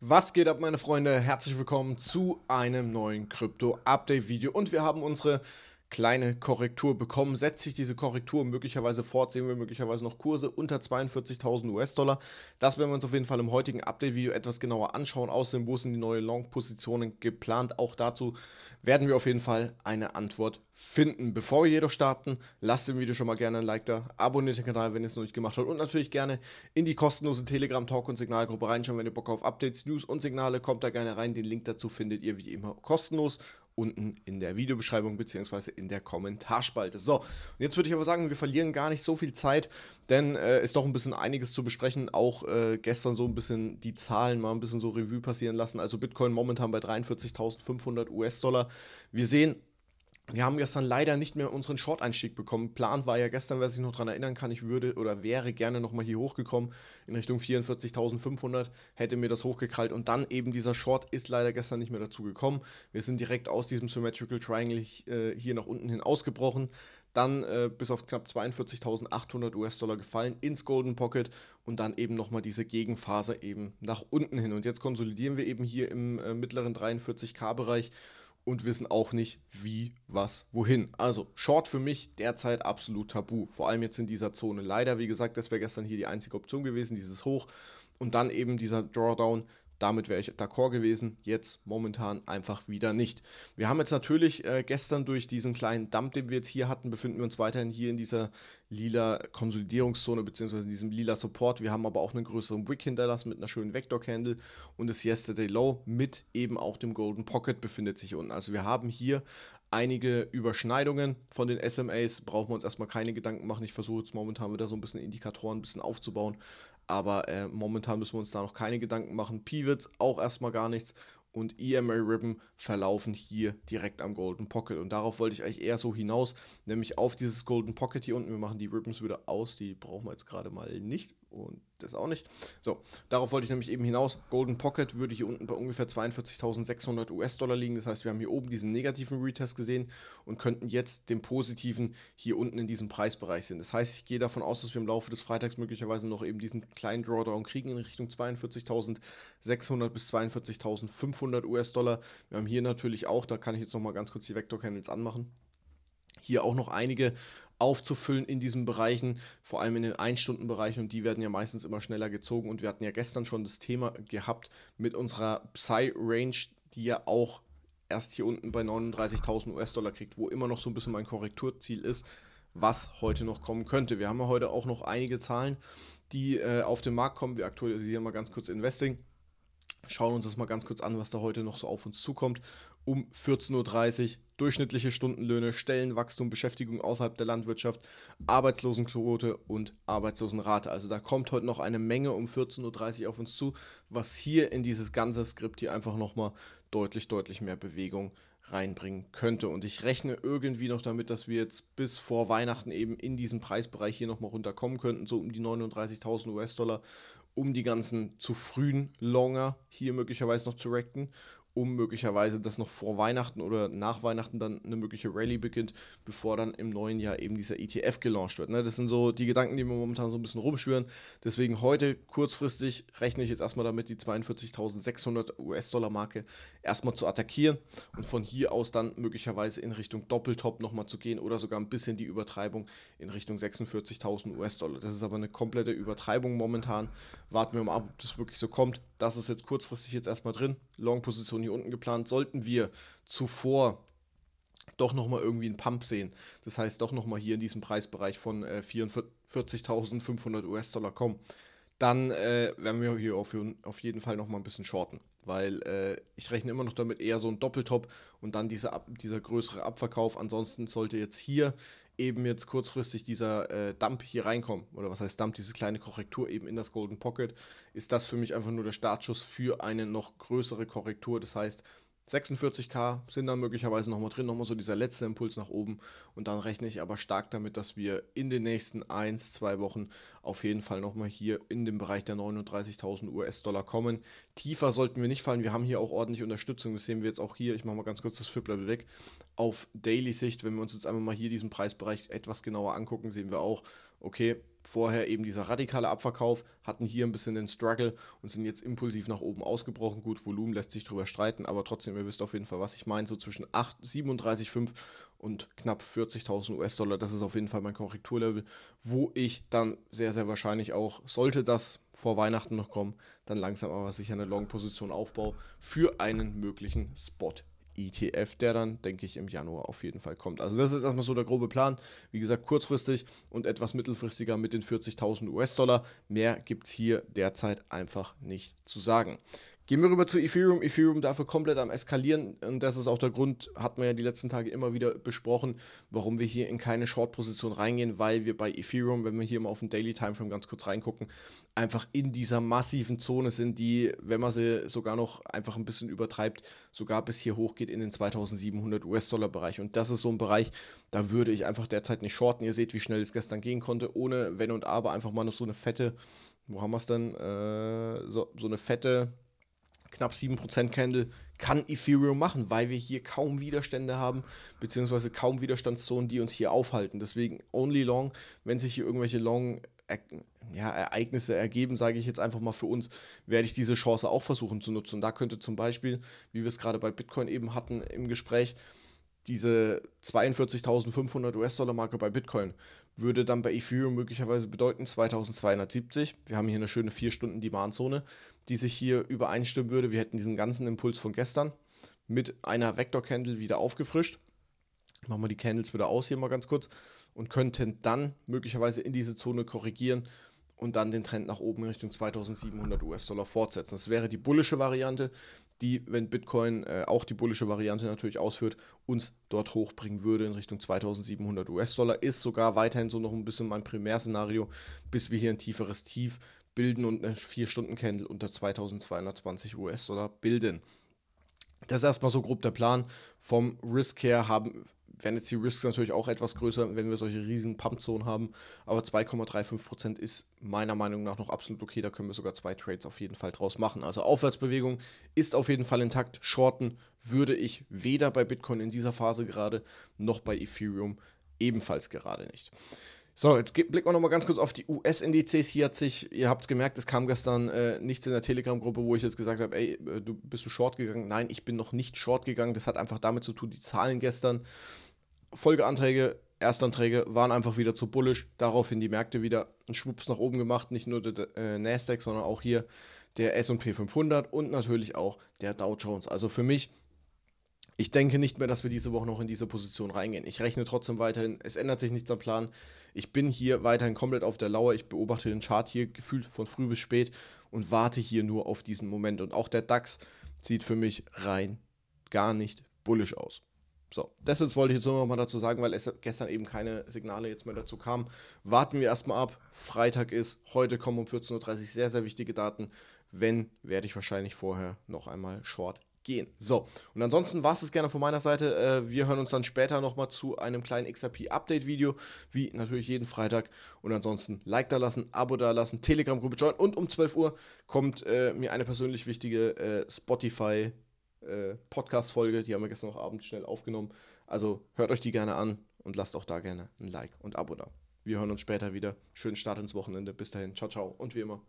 Was geht ab, meine Freunde? Herzlich willkommen zu einem neuen Krypto-Update-Video. Und wir haben unsere kleine Korrektur bekommen. Setzt sich diese Korrektur möglicherweise fort, sehen wir möglicherweise noch Kurse unter 42.000 US-Dollar. Das werden wir uns auf jeden Fall im heutigen Update-Video etwas genauer anschauen. Außerdem, wo sind die neuen Long-Positionen geplant? Auch dazu werden wir auf jeden Fall eine Antwort finden. Bevor wir jedoch starten, lasst dem Video schon mal gerne ein Like da, abonniert den Kanal, wenn ihr es noch nicht gemacht habt und natürlich gerne in die kostenlose Telegram-Talk- und Signalgruppe reinschauen, wenn ihr Bock auf Updates, News und Signale, kommt da gerne rein. Den Link dazu findet ihr wie immer kostenlos unten in der Videobeschreibung bzw. in der Kommentarspalte. So, und jetzt würde ich aber sagen, wir verlieren gar nicht so viel Zeit, denn äh, ist doch ein bisschen einiges zu besprechen. Auch äh, gestern so ein bisschen die Zahlen mal ein bisschen so Revue passieren lassen. Also Bitcoin momentan bei 43.500 US-Dollar. Wir sehen, wir haben gestern leider nicht mehr unseren Short-Einstieg bekommen. Plan war ja gestern, wer sich noch daran erinnern kann, ich würde oder wäre gerne nochmal hier hochgekommen in Richtung 44.500, hätte mir das hochgekrallt und dann eben dieser Short ist leider gestern nicht mehr dazu gekommen. Wir sind direkt aus diesem Symmetrical Triangle äh, hier nach unten hin ausgebrochen, dann äh, bis auf knapp 42.800 US-Dollar gefallen ins Golden Pocket und dann eben nochmal diese Gegenphase eben nach unten hin. Und jetzt konsolidieren wir eben hier im äh, mittleren 43k-Bereich und wissen auch nicht, wie, was, wohin. Also Short für mich derzeit absolut tabu, vor allem jetzt in dieser Zone. Leider, wie gesagt, das wäre gestern hier die einzige Option gewesen, dieses Hoch und dann eben dieser Drawdown damit wäre ich d'accord gewesen, jetzt momentan einfach wieder nicht. Wir haben jetzt natürlich äh, gestern durch diesen kleinen Dump, den wir jetzt hier hatten, befinden wir uns weiterhin hier in dieser lila Konsolidierungszone beziehungsweise in diesem lila Support. Wir haben aber auch einen größeren Wick hinterlassen mit einer schönen Vector Candle und das Yesterday Low mit eben auch dem Golden Pocket befindet sich unten. Also wir haben hier einige Überschneidungen von den SMAs. Brauchen wir uns erstmal keine Gedanken machen. Ich versuche jetzt momentan wieder so ein bisschen Indikatoren ein bisschen aufzubauen. Aber äh, momentan müssen wir uns da noch keine Gedanken machen. Pivots auch erstmal gar nichts. Und EMA Ribbon verlaufen hier direkt am Golden Pocket. Und darauf wollte ich eigentlich eher so hinaus, nämlich auf dieses Golden Pocket hier unten. Wir machen die Ribbons wieder aus, die brauchen wir jetzt gerade mal nicht, und das auch nicht. So, darauf wollte ich nämlich eben hinaus. Golden Pocket würde hier unten bei ungefähr 42.600 US-Dollar liegen. Das heißt, wir haben hier oben diesen negativen Retest gesehen und könnten jetzt den positiven hier unten in diesem Preisbereich sehen. Das heißt, ich gehe davon aus, dass wir im Laufe des Freitags möglicherweise noch eben diesen kleinen Drawdown kriegen in Richtung 42.600 bis 42.500 US-Dollar. Wir haben hier natürlich auch, da kann ich jetzt nochmal ganz kurz die Vector-Candles anmachen hier auch noch einige aufzufüllen in diesen Bereichen, vor allem in den Einstundenbereichen und die werden ja meistens immer schneller gezogen und wir hatten ja gestern schon das Thema gehabt mit unserer Psy-Range, die ja auch erst hier unten bei 39.000 US-Dollar kriegt, wo immer noch so ein bisschen mein Korrekturziel ist, was heute noch kommen könnte. Wir haben ja heute auch noch einige Zahlen, die äh, auf den Markt kommen. Wir aktualisieren mal ganz kurz Investing schauen uns das mal ganz kurz an, was da heute noch so auf uns zukommt. Um 14.30 Uhr durchschnittliche Stundenlöhne, Stellenwachstum, Beschäftigung außerhalb der Landwirtschaft, Arbeitslosenquote und Arbeitslosenrate. Also da kommt heute noch eine Menge um 14.30 Uhr auf uns zu, was hier in dieses ganze Skript hier einfach nochmal deutlich, deutlich mehr Bewegung reinbringen könnte. Und ich rechne irgendwie noch damit, dass wir jetzt bis vor Weihnachten eben in diesem Preisbereich hier nochmal runterkommen könnten, so um die 39.000 US-Dollar um die ganzen zu frühen Longer hier möglicherweise noch zu recken um möglicherweise, dass noch vor Weihnachten oder nach Weihnachten dann eine mögliche Rallye beginnt, bevor dann im neuen Jahr eben dieser ETF gelauncht wird. Ne? Das sind so die Gedanken, die wir momentan so ein bisschen rumschwören. Deswegen heute kurzfristig rechne ich jetzt erstmal damit, die 42.600 US-Dollar-Marke erstmal zu attackieren und von hier aus dann möglicherweise in Richtung Doppeltop nochmal zu gehen oder sogar ein bisschen die Übertreibung in Richtung 46.000 US-Dollar. Das ist aber eine komplette Übertreibung momentan. Warten wir mal ab, ob das wirklich so kommt. Das ist jetzt kurzfristig jetzt erstmal drin. Long-Position hier hier unten geplant, sollten wir zuvor doch nochmal irgendwie einen Pump sehen. Das heißt, doch nochmal hier in diesem Preisbereich von äh, 44.500 US-Dollar kommen. Dann äh, werden wir hier auf, auf jeden Fall nochmal ein bisschen shorten, weil äh, ich rechne immer noch damit eher so ein Doppeltop und dann diese, dieser größere Abverkauf. Ansonsten sollte jetzt hier eben jetzt kurzfristig dieser äh, Dump hier reinkommen, oder was heißt Dump, diese kleine Korrektur eben in das Golden Pocket, ist das für mich einfach nur der Startschuss für eine noch größere Korrektur. Das heißt, 46k sind dann möglicherweise nochmal drin, nochmal so dieser letzte Impuls nach oben. Und dann rechne ich aber stark damit, dass wir in den nächsten 1, 2 Wochen auf jeden Fall nochmal hier in den Bereich der 39.000 US-Dollar kommen. Tiefer sollten wir nicht fallen. Wir haben hier auch ordentlich Unterstützung. Das sehen wir jetzt auch hier. Ich mache mal ganz kurz das Fliplevel weg auf Daily-Sicht, wenn wir uns jetzt einmal mal hier diesen Preisbereich etwas genauer angucken, sehen wir auch, okay, vorher eben dieser radikale Abverkauf, hatten hier ein bisschen den Struggle und sind jetzt impulsiv nach oben ausgebrochen. Gut, Volumen lässt sich drüber streiten, aber trotzdem, ihr wisst auf jeden Fall, was ich meine. So zwischen 37,5 und knapp 40.000 US-Dollar, das ist auf jeden Fall mein Korrekturlevel, wo ich dann sehr, sehr wahrscheinlich auch, sollte das vor Weihnachten noch kommen, dann langsam aber sicher eine Long-Position aufbaue für einen möglichen Spot ETF, der dann, denke ich, im Januar auf jeden Fall kommt. Also das ist erstmal so der grobe Plan. Wie gesagt, kurzfristig und etwas mittelfristiger mit den 40.000 US-Dollar. Mehr gibt es hier derzeit einfach nicht zu sagen. Gehen wir rüber zu Ethereum. Ethereum dafür komplett am Eskalieren. Und das ist auch der Grund, hat man ja die letzten Tage immer wieder besprochen, warum wir hier in keine Short-Position reingehen, weil wir bei Ethereum, wenn wir hier mal auf den Daily Timeframe ganz kurz reingucken, einfach in dieser massiven Zone sind, die, wenn man sie sogar noch einfach ein bisschen übertreibt, sogar bis hier hochgeht in den 2700 US-Dollar-Bereich. Und das ist so ein Bereich, da würde ich einfach derzeit nicht shorten. Ihr seht, wie schnell es gestern gehen konnte, ohne Wenn und Aber einfach mal noch so eine fette, wo haben wir es denn? Äh, so, so eine fette knapp 7% Candle kann Ethereum machen, weil wir hier kaum Widerstände haben, beziehungsweise kaum Widerstandszonen, die uns hier aufhalten. Deswegen only long, wenn sich hier irgendwelche long ja, Ereignisse ergeben, sage ich jetzt einfach mal für uns, werde ich diese Chance auch versuchen zu nutzen. Und da könnte zum Beispiel, wie wir es gerade bei Bitcoin eben hatten im Gespräch, diese 42.500 US-Dollar-Marke bei Bitcoin würde dann bei Ethereum möglicherweise bedeuten 2270. Wir haben hier eine schöne 4 Stunden Demand-Zone, die sich hier übereinstimmen würde. Wir hätten diesen ganzen Impuls von gestern mit einer Vector-Candle wieder aufgefrischt. Machen wir die Candles wieder aus hier mal ganz kurz und könnten dann möglicherweise in diese Zone korrigieren und dann den Trend nach oben in Richtung 2700 US-Dollar fortsetzen. Das wäre die bullische Variante die, wenn Bitcoin äh, auch die bullische Variante natürlich ausführt, uns dort hochbringen würde in Richtung 2700 US-Dollar. Ist sogar weiterhin so noch ein bisschen mein Primärszenario, bis wir hier ein tieferes Tief bilden und eine 4-Stunden-Candle unter 2220 US-Dollar bilden. Das ist erstmal so grob der Plan. Vom Risk her haben wären jetzt die Risks natürlich auch etwas größer, wenn wir solche riesigen Pumpzonen haben. Aber 2,35% ist meiner Meinung nach noch absolut okay. Da können wir sogar zwei Trades auf jeden Fall draus machen. Also Aufwärtsbewegung ist auf jeden Fall intakt. Shorten würde ich weder bei Bitcoin in dieser Phase gerade noch bei Ethereum ebenfalls gerade nicht. So, jetzt blicken wir nochmal ganz kurz auf die US-Indizes. Hier hat sich, ihr habt es gemerkt, es kam gestern äh, nichts in der Telegram-Gruppe, wo ich jetzt gesagt habe, ey, äh, du bist du short gegangen? Nein, ich bin noch nicht short gegangen. Das hat einfach damit zu tun, die Zahlen gestern Folgeanträge, Erstanträge waren einfach wieder zu bullisch. Daraufhin die Märkte wieder einen Schwupps nach oben gemacht. Nicht nur der äh, Nasdaq, sondern auch hier der S&P 500 und natürlich auch der Dow Jones. Also für mich ich denke nicht mehr, dass wir diese Woche noch in diese Position reingehen. Ich rechne trotzdem weiterhin, es ändert sich nichts am Plan. Ich bin hier weiterhin komplett auf der Lauer. Ich beobachte den Chart hier gefühlt von früh bis spät und warte hier nur auf diesen Moment. Und auch der DAX sieht für mich rein gar nicht bullisch aus. So, das jetzt wollte ich jetzt nur noch mal dazu sagen, weil es gestern eben keine Signale jetzt mehr dazu kamen. Warten wir erstmal ab. Freitag ist, heute kommen um 14.30 Uhr sehr, sehr wichtige Daten. Wenn, werde ich wahrscheinlich vorher noch einmal Short gehen. So, und ansonsten war es es gerne von meiner Seite. Äh, wir hören uns dann später noch mal zu einem kleinen XRP-Update-Video, wie natürlich jeden Freitag. Und ansonsten Like da lassen, Abo da lassen, Telegram-Gruppe join. Und um 12 Uhr kommt äh, mir eine persönlich wichtige äh, Spotify- äh, Podcast-Folge, die haben wir gestern noch Abend schnell aufgenommen. Also hört euch die gerne an und lasst auch da gerne ein Like und Abo da. Wir hören uns später wieder. Schönen Start ins Wochenende. Bis dahin. Ciao, ciao. Und wie immer,